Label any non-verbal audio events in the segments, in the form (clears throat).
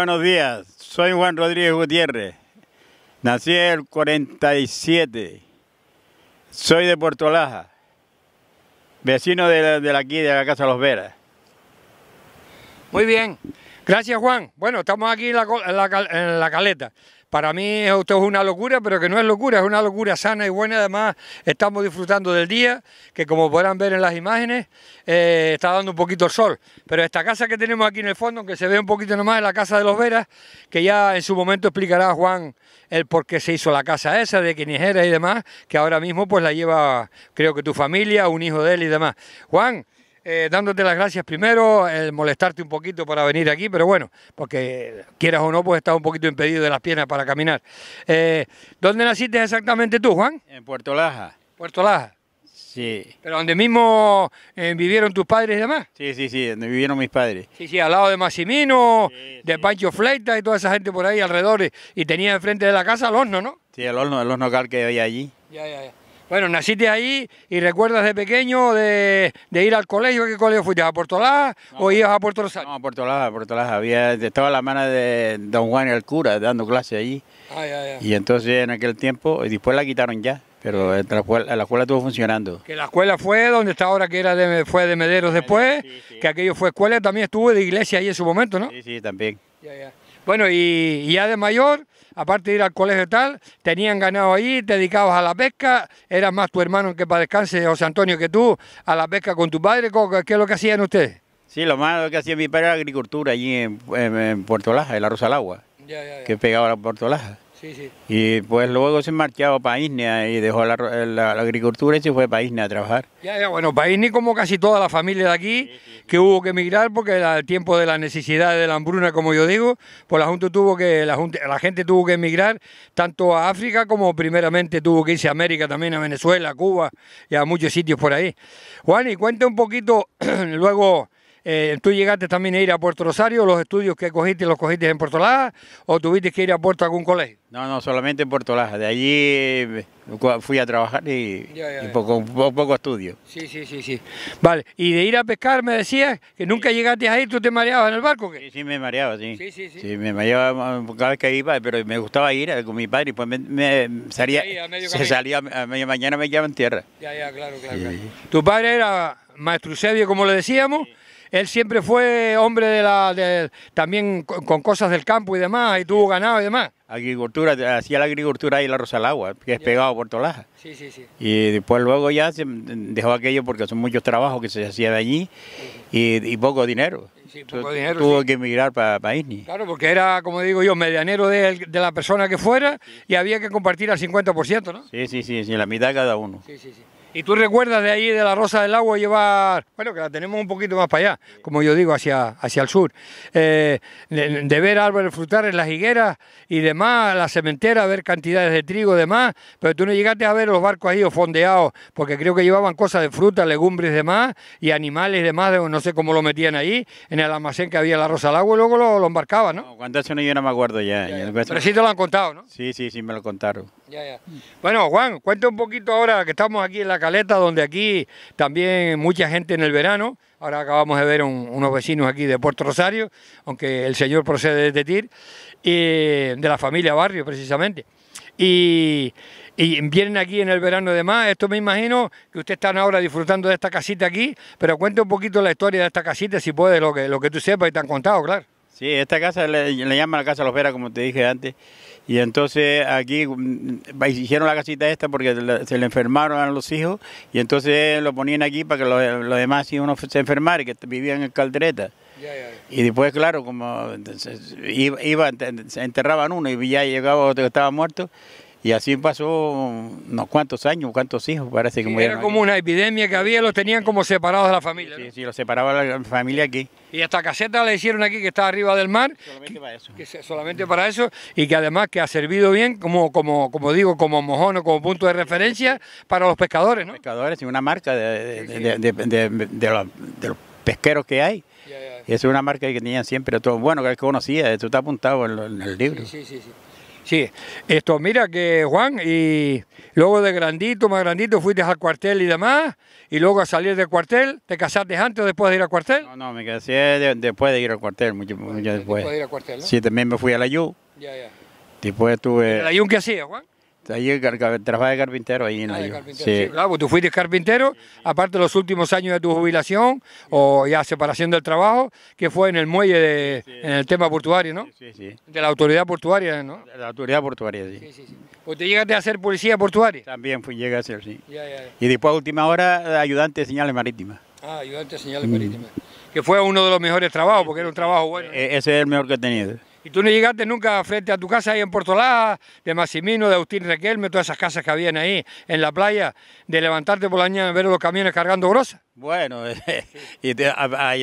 buenos días. Soy Juan Rodríguez Gutiérrez. Nací en el 47. Soy de Puerto Laja. Vecino de, la, de aquí, de la Casa Los Veras. Muy bien. Gracias, Juan. Bueno, estamos aquí en la caleta. Para mí esto es una locura, pero que no es locura, es una locura sana y buena. Además, estamos disfrutando del día, que como podrán ver en las imágenes, eh, está dando un poquito el sol. Pero esta casa que tenemos aquí en el fondo, aunque se ve un poquito nomás, es la casa de los Veras, que ya en su momento explicará Juan el por qué se hizo la casa esa, de quién y demás, que ahora mismo pues la lleva, creo que tu familia, un hijo de él y demás. Juan, eh, dándote las gracias primero, el molestarte un poquito para venir aquí, pero bueno, porque quieras o no, pues estás un poquito impedido de las piernas para caminar. Eh, ¿Dónde naciste exactamente tú, Juan? En Puerto Laja. Puerto Laja. Sí. ¿Pero donde mismo eh, vivieron tus padres y demás? Sí, sí, sí, donde vivieron mis padres. Sí, sí, al lado de Massimino, de Pancho Fleita y toda esa gente por ahí alrededor. Y, tenía enfrente de la casa el horno, ¿no? Sí, el horno, el horno cal que hay allí. Ya, ya, ya. Bueno, naciste ahí y recuerdas de pequeño de, ir al colegio. ¿Qué colegio fuiste? ¿A Puerto o pues, ibas a Puerto Rosario? No, a Portolá, a Portolá. Había, estaba la mano de don Juan y el cura dando clase allí. Ah, y entonces en aquel tiempo, y después la quitaron ya. Pero la escuela, estuvo funcionando. Que la escuela fue donde está ahora, que era fue de Mederos después, que aquello fue escuela, también estuvo de iglesia ahí en su momento, ¿no? Sí, sí, también. Bueno, y, ya de mayor, aparte de ir al colegio y tal, tenían ganado ahí, dedicados a la pesca, era más tu hermano que para descanse, José Antonio, que tú, a la pesca con tu padre, ¿qué es lo que hacían ustedes? Sí, lo más que hacía mi padre era agricultura allí en, Puerto Laja, en la Rosa al Agua, ya, que pegaba a Puerto Laja. Y pues luego se marchó para Isnia y dejó la, agricultura y se fue a Isnia a trabajar. Ya, bueno, para Isnia como casi toda la familia de aquí, que hubo que emigrar porque al tiempo de la necesidad de la hambruna, como yo digo, pues la, junta tuvo que, la, gente tuvo que emigrar tanto a África como primeramente tuvo que irse a América también, a Venezuela, a Cuba y a muchos sitios por ahí. Juan, y cuente un poquito (clears throat) luego eh, ¿Tú llegaste también a ir a Puerto Rosario? ¿Los estudios que cogiste los cogiste en Puerto Laja o tuviste que ir a Puerto algún colegio? No, no, solamente en Puerto Laja. De allí eh, fui a trabajar y, poco, poco, estudio. Sí, sí, sí, sí. Vale, y de ir a pescar me decías que nunca llegaste ahí, ¿tú te mareabas en el barco? Sí, sí, me mareaba, sí. Sí, sí, sí. sí me mareaba um, cada vez que iba, pero me gustaba ir eh, con mi padre y pues me, salía, se salía a media mañana me en tierra. Ya, ya, claro, claro. claro. Tu padre era maestro Eusebio, como le decíamos. Él siempre fue hombre de la, también con, cosas del campo y demás, y tuvo ganado y demás. Agricultura, hacía la agricultura ahí en la agua que es pegado a Puerto Sí, sí, sí. Y después luego ya se dejó aquello porque son muchos trabajos que se hacían de allí y, poco dinero. Sí, poco dinero, tuvo que emigrar para, para Isni. Claro, porque era, como digo yo, medianero de, la persona que fuera y había que compartir al 50%, ¿no? Sí, sí, sí, sí, la mitad cada uno. Sí, sí, sí. ¿Y tú recuerdas de ahí, de la Rosa del Agua, llevar, bueno, que la tenemos un poquito más para allá, como yo digo, hacia, hacia el sur, eh, de, ver árboles frutales, las higueras y demás, la cementera, ver cantidades de trigo y demás, pero tú no llegaste a ver los barcos ahí o fondeados, porque creo que llevaban cosas de fruta, legumbres y demás, y animales y demás, no sé cómo lo metían ahí, en el almacén que había la Rosa del Agua, y luego lo, embarcaban, ¿no? no cuántas son yo no me acuerdo ya. ya. Pero sí te lo han contado, ¿no? Sí, sí, sí me lo contaron. Mm. Bueno, Juan, cuenta un poquito ahora que estamos aquí en la caleta, donde aquí también mucha gente en el verano. Ahora acabamos de ver unos vecinos aquí de Puerto Rosario, aunque el señor procede de TIR, y de la familia Barrio precisamente. Y, vienen aquí en el verano además, Esto me imagino que ustedes están ahora disfrutando de esta casita aquí, pero cuente un poquito la historia de esta casita, si puede, lo que, lo que tú sepas y te han contado, claro. Sí, esta casa le, llaman la Casa de Los Veras, como te dije antes. Y entonces aquí mm, hicieron la casita esta porque se le enfermaron a los hijos y entonces lo ponían aquí para que los, demás si uno se enfermaran, que vivían en caldereta. Y después, claro, como iba, enterraban uno y ya llegaba otro que estaba muerto y así pasó unos cuantos años, cuántos hijos, parece que sí, Era como una epidemia que había, los tenían como separados de la familia. Sí, sí, los separaba la familia aquí. Y hasta caseta le hicieron aquí, que está arriba del mar. Solamente para eso. solamente para eso, y que además que ha servido bien, como, como, como digo, como mojón o como punto de referencia para los pescadores, ¿no? Pescadores, y una marca de, los, pesqueros que hay. y Es una marca que tenían siempre todo bueno, que conocía, esto está apuntado en el libro. sí, sí. sí. Sí, esto, mira que Juan, y luego de grandito, más grandito, fuiste al cuartel y demás, y luego a salir del cuartel, ¿te casaste antes o después de ir al cuartel? No, no, me casé después de ir al cuartel, mucho, después. después de ir al cuartel, Sí, también me fui a la U. Ya, ya. Después tuve... ¿La U qué hacía, Juan? ahí trabajo de carpintero ahí en ah, la sí. Claro, ah, pues tú fuiste carpintero, aparte de los últimos años de tu jubilación o ya separación del trabajo, que fue en el muelle, de, en el tema portuario, ¿no? Sí, sí. De la autoridad portuaria, ¿no? De la autoridad portuaria, sí. sí, sí, ¿Pues te llegaste a ser policía portuaria? También fui, llegué a ser, sí. Y después a última hora, ayudante de señales marítimas. Ah, ayudante de señales mm. marítimas. Que fue uno de los mejores trabajos, porque era un trabajo bueno. E-, ese es el mejor que he tenido. Y tú no llegaste nunca frente a tu casa ahí en Portolá, de Massimino, de Agustín Requelme, todas esas casas que habían ahí en la playa, de levantarte por la mañana y ver los camiones cargando brosa. Bueno, (laughs) y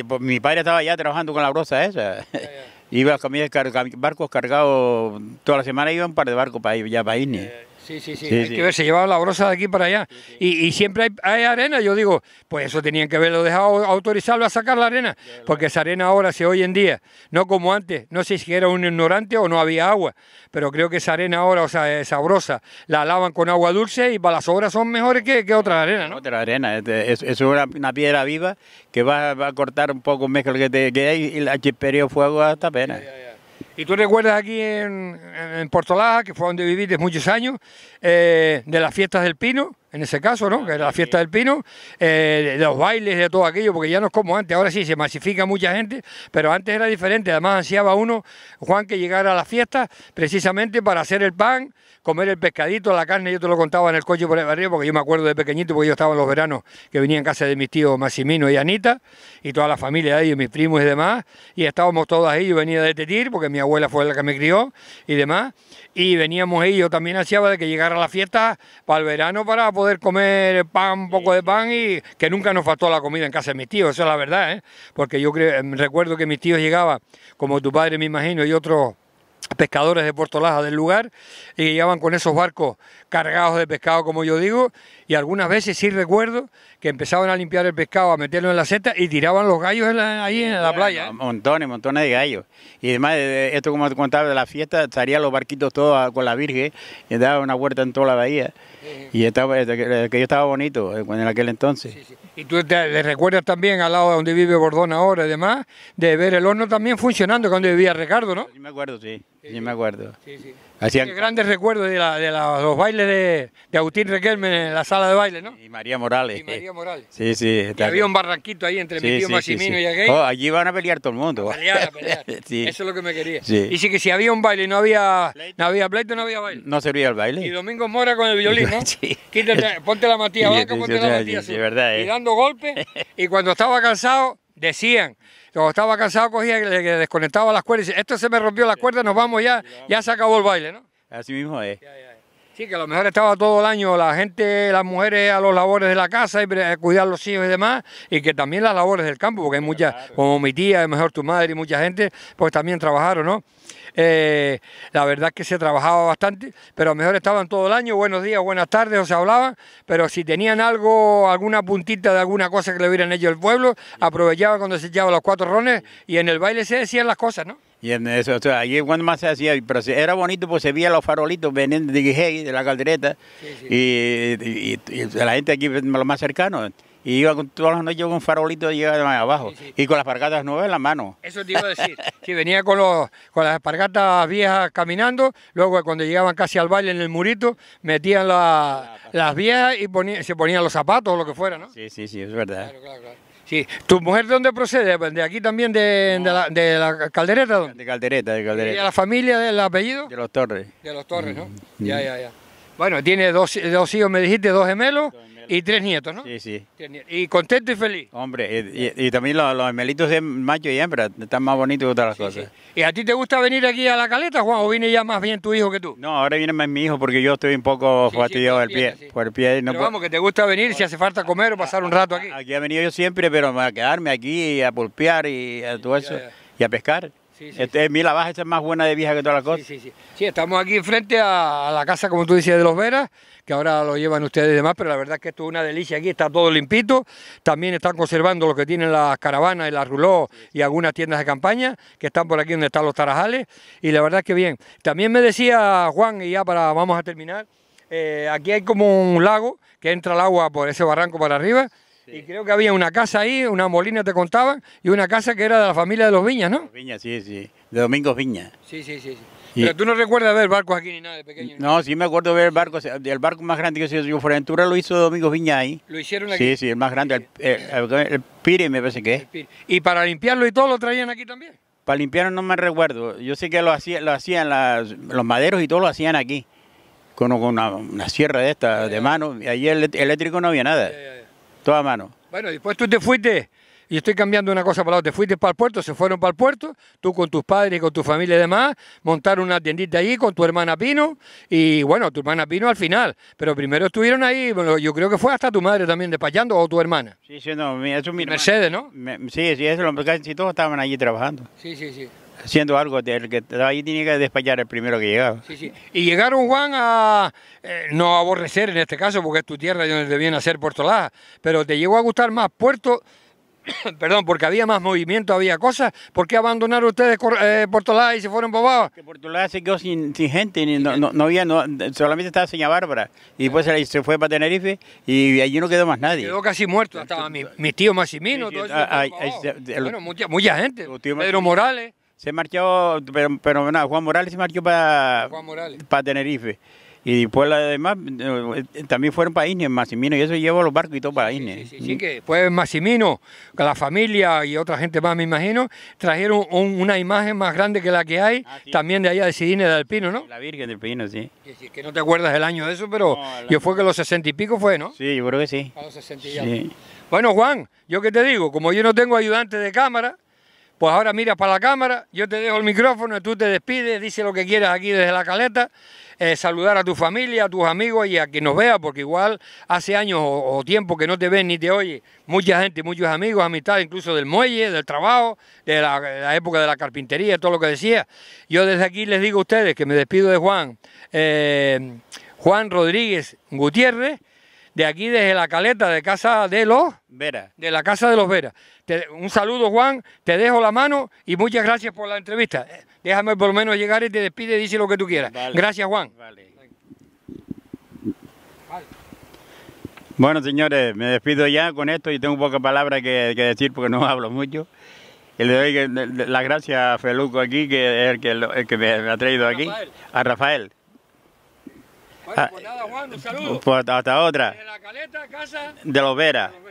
pues, mi padre estaba ya trabajando con la brosa esa. (laughs) Iba a camiones, barcos cargados, toda la semana iba un par de barcos para, allá, para Sí, sí, sí, que se llevaba la brosa de aquí para allá. Y, y, siempre hay, arena, yo digo, pues eso tenían que haberlo dejado autorizarlo a sacar la arena, porque esa arena ahora se hoy en día, no como antes, no sé si era un ignorante o no había agua, pero creo que esa arena ahora, o sea, esa brosa, la lavan con agua dulce y para las obras son mejores que, que otra arena, ¿no? Otra arena, este, es, una, piedra viva que va, a cortar un poco mejor que, te, que hay y la fuego hasta pena y tú recuerdas aquí en, en Portolaja, que fue donde viviste muchos años, eh, de las fiestas del Pino, en ese caso, ¿no? Que era la fiesta del pino, eh, los bailes de todo aquello, porque ya no es como antes, ahora sí se masifica mucha gente, pero antes era diferente, además ansiaba uno, Juan, que llegara a la fiesta precisamente para hacer el pan, comer el pescadito, la carne, yo te lo contaba en el coche por el barrio, porque yo me acuerdo de pequeñito, porque yo estaba en los veranos, que venía en casa de mis tíos Maximino y Anita, y toda la familia de ellos, mis primos y demás, y estábamos todos ahí, yo venía de Tetir, porque mi abuela fue la que me crió, y demás, y veníamos ellos, también ansiaba de que llegara a la fiesta para el verano, para poder comer pan, un poco de pan y que nunca nos faltó la comida en casa de mis tíos, eso es la verdad, ¿eh? porque yo em, recuerdo que mis tíos llegaban, como tu padre me imagino, y otros pescadores de Puerto Laja del lugar y llevaban con esos barcos cargados de pescado, como yo digo, y algunas veces sí recuerdo que empezaban a limpiar el pescado, a meterlo en la seta y tiraban los gallos ahí en la playa. Montones, montones de gallos. Y además, eh, eh, esto como te contaba de la fiesta, estarían los barquitos todos ah, con la Virgen y daba una vuelta en toda la bahía. Y estaba, eh, que yo estaba bonito en aquel entonces. Y tú te, recuerdas también al lado de donde vive Bordón ahora y demás, de ver el horno también funcionando cuando vivía Ricardo, ¿no? Sí, me acuerdo, Sí, me acuerdo. sí. Hacían... Grandes recuerdos de, los bailes de, Agustín Requelme en la sala de baile, ¿no? Y María Morales. Y María Morales. Sí, sí. y había un barranquito ahí entre mi tío Maximino y aquel. Oh, allí iban a pelear todo el mundo. A pelear, a pelear. (laughs) Eso es lo que me quería. Y sí que si había un baile y no había, no había pleito, no había baile. No servía el baile. Y Domingo Mora con el violín, ¿no? (laughs) Quítate, ponte la matía vaca, ponte la matía sí. Y ¿eh? dando golpes. Y cuando estaba cansado, decían... Cuando estaba cansado, cogía y desconectaba las cuerdas y decía, esto se me rompió la cuerda, nos vamos ya, ya se acabó el baile, ¿no? Así mismo es. Sí, que a lo mejor estaba todo el año la gente, las mujeres a los labores de la casa y a cuidar los hijos y demás, y que también las labores del campo, porque hay muchas, como mi tía, mejor tu madre y mucha gente, pues también trabajaron, ¿no? Eh, la verdad que se trabajaba bastante, pero mejor estaban todo el año, buenos días, buenas tardes, o se hablaban, pero si tenían algo, alguna puntita de alguna cosa que le hubieran hecho el pueblo, aprovechaba cuando se echaban los cuatro rones y en el baile se decían las cosas, ¿no? Y en eso, o sea, allí cuando más se hacía, pero era bonito porque se veía los farolitos veniendo de de la caldereta, Y, la gente aquí, pues, lo más cercano y iba con, todas las noches con un farolito y iba abajo, y con las pargatas nuevas en la mano. Eso te iba a decir, ...si venía con, los, con las pargatas viejas caminando, luego cuando llegaban casi al baile en el murito, metían las viejas y se ponían los zapatos o lo que fuera, ¿no? Sí, sí, sí, es verdad. Claro, claro, claro. Sí. ¿Tu mujer de dónde procede? ¿De aquí también, de, la, caldereta? De caldereta, de caldereta. ¿Y la familia del apellido? De los Torres. De los Torres, ¿no? Mm, ya, ya, ya. Bueno, tiene dos, dos hijos, me dijiste, Dos gemelos y tres nietos, ¿no? Sí, sí. Y contento y feliz. Hombre, y, también los, melitos de macho y hembra están más bonitos que todas las cosas. ¿Y a ti te gusta venir aquí a la caleta, Juan, o viene ya más bien tu hijo que tú? No, ahora viene más mi hijo porque yo estoy un poco fastidiado del pie. Por el pie no pero vamos, que te gusta venir si hace falta comer o pasar un rato aquí. Aquí he venido yo siempre, pero a quedarme aquí a pulpear y todo eso, y a pescar. Este, mira, baja esta es más buena de vieja que toda la cosa. Sí, sí, sí. estamos aquí frente a, la casa, como tú dices, de los Veras, que ahora lo llevan ustedes y demás, pero la verdad es que esto es una delicia. Aquí está todo limpito. También están conservando lo que tienen las caravanas y las ruló y algunas tiendas de campaña, que están por aquí donde están los tarajales. Y la verdad es que bien. También me decía Juan, y ya para vamos a terminar, eh, aquí hay como un lago que entra el agua por ese barranco para arriba y creo que había una casa ahí, una molina te contaba, y una casa que era de la familia de los Viñas, ¿no? Viñas, sí, sí. De Domingos Viñas. Sí, sí, sí. Pero tú no recuerdas ver barcos aquí ni nada de pequeño. No, sí me acuerdo ver barco El barco más grande que se hizo, Fuentura lo hizo Domingo Viña ahí. ¿Lo hicieron aquí? Sí, sí, el más grande, el, Pire me parece que ¿Y para limpiarlo y todo lo traían aquí también? Para limpiarlo no me recuerdo. Yo sé que lo, hacía, lo hacían los maderos y todo lo hacían aquí. Con, una, sierra de esta, de mano. Y allí eléctrico no había nada toda mano. Bueno, después tú te fuiste, y estoy cambiando una cosa para la otra, te fuiste para el puerto, se fueron para el puerto, tú con tus padres y con tu familia y demás, montaron una tiendita ahí con tu hermana Pino, y bueno, tu hermana Pino al final, pero primero estuvieron ahí, bueno, yo creo que fue hasta tu madre también despachando, o tu hermana. Sí, sí, no, eso es mi Mercedes, ¿no? sí, sí, eso, casi todos estaban allí trabajando. Sí, sí, sí haciendo algo del que ahí tenía que despachar el primero que llegaba. Y llegaron, Juan, a eh, no aborrecer en este caso, porque es tu tierra donde viene a ser Puerto Laja, pero te llegó a gustar más Puerto, (coughs) perdón, porque había más movimiento, había cosas. ¿Por qué abandonaron ustedes eh, Puerto Laja y se fueron bobados? Que Puerto Laja se quedó sin, gente, no, había, solamente estaba Seña Bárbara, y después se, fue para Tenerife y allí no quedó más nadie. Quedó casi muerto, estaba mi tío Maximino todo eso. Ah, ah, bueno, mucha, mucha gente, Pedro Morales. Se marchó, pero, nada, Juan Morales se marchó para, para Tenerife. Y después además, eh, también fueron para Ines, Massimino, y eso llevó los barcos y todo para Ines. Sí, sí, sí, que fue Massimino, la familia y otra gente más, me imagino, trajeron una imagen más grande que la que hay, ah, también de allá de Sidine de Alpino, ¿no? La Virgen del Pino, sí. que no te acuerdas el año de eso, pero yo fue que los sesenta y pico fue, ¿no? Sí, yo creo que sí. A los sesenta y Bueno, Juan, yo qué te digo, como yo no tengo ayudante de cámara, pues ahora mira para la cámara, yo te dejo el micrófono, tú te despides, dice lo que quieras aquí desde la caleta, eh, saludar a tu familia, a tus amigos y a quien nos vea, porque igual hace años o, tiempo que no te ven ni te oye mucha gente, muchos amigos, mitad incluso del muelle, del trabajo, de la, época de la carpintería, todo lo que decía. Yo desde aquí les digo a ustedes que me despido de Juan, eh, Juan Rodríguez Gutiérrez de aquí, desde la caleta de casa de los... Vera. De la casa de los Vera. un saludo, Juan, te dejo la mano y muchas gracias por la entrevista. Eh, déjame por lo menos llegar y te despide y dice lo que tú quieras. Gracias, Juan. Bueno, señores, me despido ya con esto y tengo pocas palabras que, decir porque no (laughs) hablo mucho. Y le doy las gracias a Feluco aquí, que es el que, me, ha traído aquí, a Rafael. Bueno, pues ah, nada, Juan, un saludo. Pues hasta otra. Caleta, casa. De Lovera. De Lovera.